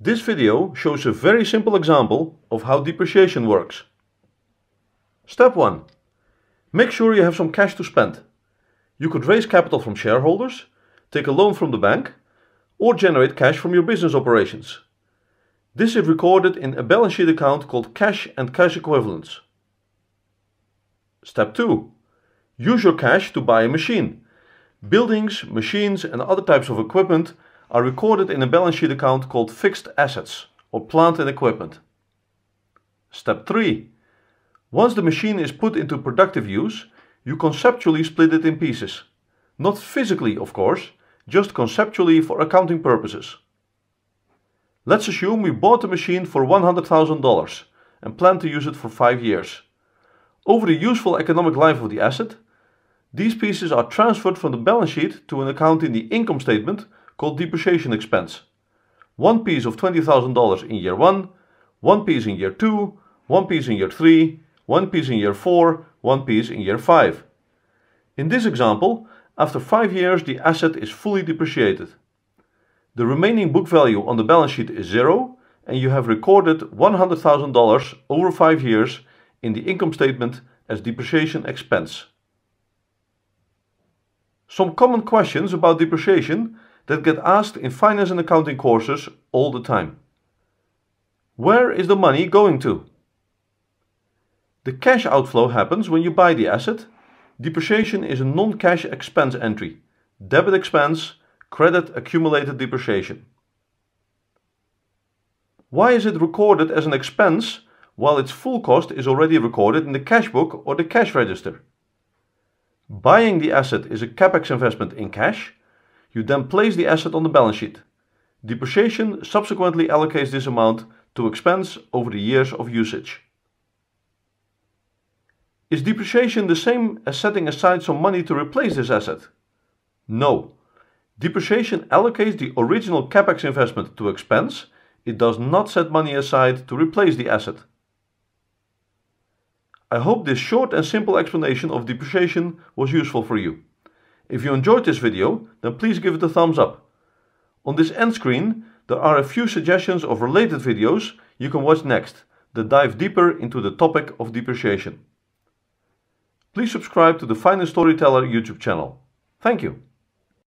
This video shows a very simple example of how depreciation works. Step 1. Make sure you have some cash to spend. You could raise capital from shareholders, take a loan from the bank, or generate cash from your business operations. This is recorded in a balance sheet account called cash and cash equivalents. Step 2. Use your cash to buy a machine. Buildings, machines and other types of equipment are recorded in a balance sheet account called fixed assets or plant and equipment. Step 3. Once the machine is put into productive use, you conceptually split it in pieces. Not physically, of course, just conceptually for accounting purposes. Let's assume we bought the machine for $100,000 and plan to use it for 5 years. Over the useful economic life of the asset, these pieces are transferred from the balance sheet to an account in the income statement called depreciation expense. One piece of $20,000 in year one, one piece in year two, one piece in year three, one piece in year four, one piece in year five. In this example, after five years the asset is fully depreciated. The remaining book value on the balance sheet is zero and you have recorded $100,000 over five years in the income statement as depreciation expense. Some common questions about depreciation that get asked in finance and accounting courses all the time. Where is the money going to? The cash outflow happens when you buy the asset. Depreciation is a non-cash expense entry. Debit expense, credit accumulated depreciation. Why is it recorded as an expense while its full cost is already recorded in the cash book or the cash register? Buying the asset is a capex investment in cash you then place the asset on the balance sheet. Depreciation subsequently allocates this amount to expense over the years of usage. Is depreciation the same as setting aside some money to replace this asset? No. Depreciation allocates the original capex investment to expense. It does not set money aside to replace the asset. I hope this short and simple explanation of depreciation was useful for you. If you enjoyed this video, then please give it a thumbs up. On this end screen, there are a few suggestions of related videos you can watch next that dive deeper into the topic of depreciation. Please subscribe to the Finance Storyteller YouTube channel. Thank you.